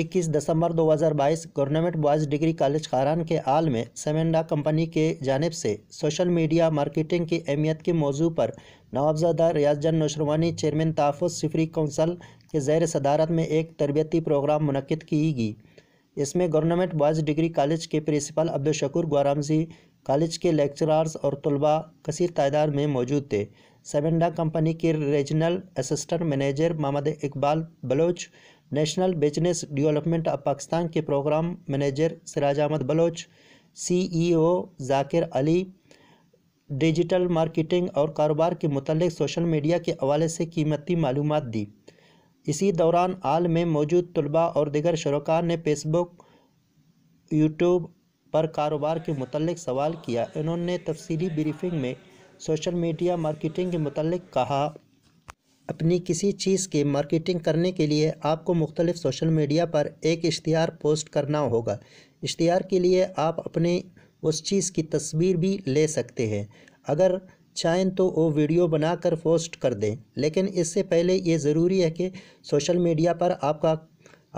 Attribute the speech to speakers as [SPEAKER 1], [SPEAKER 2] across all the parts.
[SPEAKER 1] 21 दिसंबर 2022 government boys degree college Kharan के आल में सेमेंडा कंपनी के जानब से सोशल मीडिया मार्केटिंग की अहमियत के मौजू पर नवाबजादा रियाजन नौशरवानी चेयरमैन तहफ़ सिफरी कौंसल के जैर सदारत में एक तरबती प्रोग्राम मनद की गई इसमें गवर्नमेंट बॉयज़ डिग्री कॉलेज के प्रिंसिपल अब्दुलशकूर गोरामजी कॉलेज के लेक्चरार्स और तलबा कसर तादाद में मौजूद थे सेमेंडा कंपनी के regional assistant manager Mohammad Iqbal Baloch national business development of Pakistan के programme manager Siraj Ahmed Baloch CEO Zakir Ali digital marketing और कारोबार के मतलब सोशल मीडिया के हवाले से कीमती मालूम दी इसी दौरान आल में मौजूद तलबा और दिगर शरकार ने फेसबुक यूट्यूब पर कारोबार के मतलब सवाल किया इन्होंने तफसीली ब्रीफिंग में सोशल मीडिया मार्केटिंग के मतलब कहा अपनी किसी चीज़ की मार्केटिंग करने के लिए आपको मुख्तलिफ़ सोशल मीडिया पर एक इश्तहार पोस्ट करना होगा इश्तहार के लिए आप अपने उस चीज़ की तस्वीर भी ले सकते हैं अगर चाहें तो वो वीडियो बनाकर पोस्ट कर दें लेकिन इससे पहले ये ज़रूरी है कि सोशल मीडिया पर आपका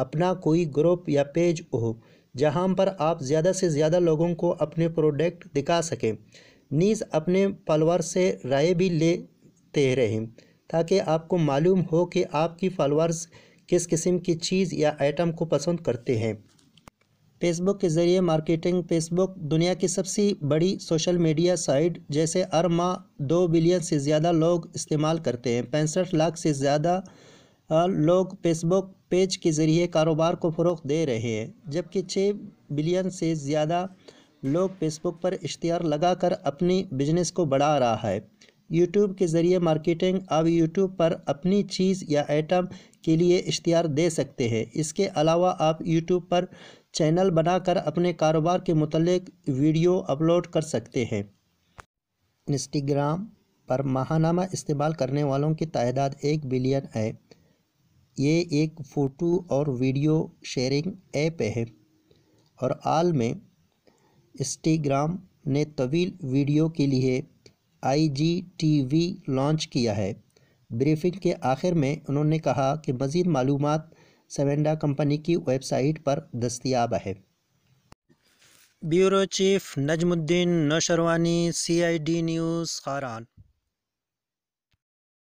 [SPEAKER 1] अपना कोई ग्रुप या पेज हो जहां पर आप ज़्यादा से ज़्यादा लोगों को अपने प्रोडक्ट दिखा सकें नीज़ अपने फॉलोअर से राय भी लेते रहें ताकि आपको मालूम हो कि आपकी फॉलोअर्स किस किस्म की चीज़ या आइटम को पसंद करते हैं फेसबुक के ज़रिए मार्केटिंग फेसबुक दुनिया की सबसे बड़ी सोशल मीडिया साइट जैसे हर माह दो बिलियन से ज़्यादा लोग इस्तेमाल करते हैं पैंसठ लाख से ज़्यादा लोग फेसबुक पेज के ज़रिए कारोबार को फ़रोग दे रहे हैं जबकि छः बिलियन से ज़्यादा लोग फेसबुक पर इश्तहार लगाकर अपनी बिजनेस को बढ़ा रहा है यूट्यूब के ज़रिए मार्केटिंग आप यूट्यूब पर अपनी चीज़ या आइटम के लिए इश्तियार दे सकते हैं इसके अलावा आप यूट्यूब पर चैनल बनाकर अपने कारोबार के मतलब वीडियो अपलोड कर सकते हैं इंस्टाग्राम पर माहनामा इस्तेमाल करने वालों की तादाद एक बिलियन है ये एक फ़ोटो और वीडियो शेयरिंग ऐप है और आल में इंस्टाग्राम ने तवील वीडियो के लिए वी लॉन्च किया है ब्रीफिंग के आखिर में उन्होंने कहा कि मज़ीद मालूम सवेंडा कंपनी की वेबसाइट पर दस्तियाब है bureau chief Najmuddin Nausherwani D news खारान